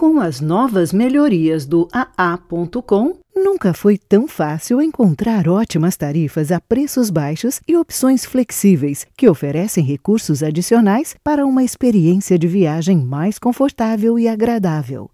Com as novas melhorias do AA.com, nunca foi tão fácil encontrar ótimas tarifas a preços baixos e opções flexíveis que oferecem recursos adicionais para uma experiência de viagem mais confortável e agradável.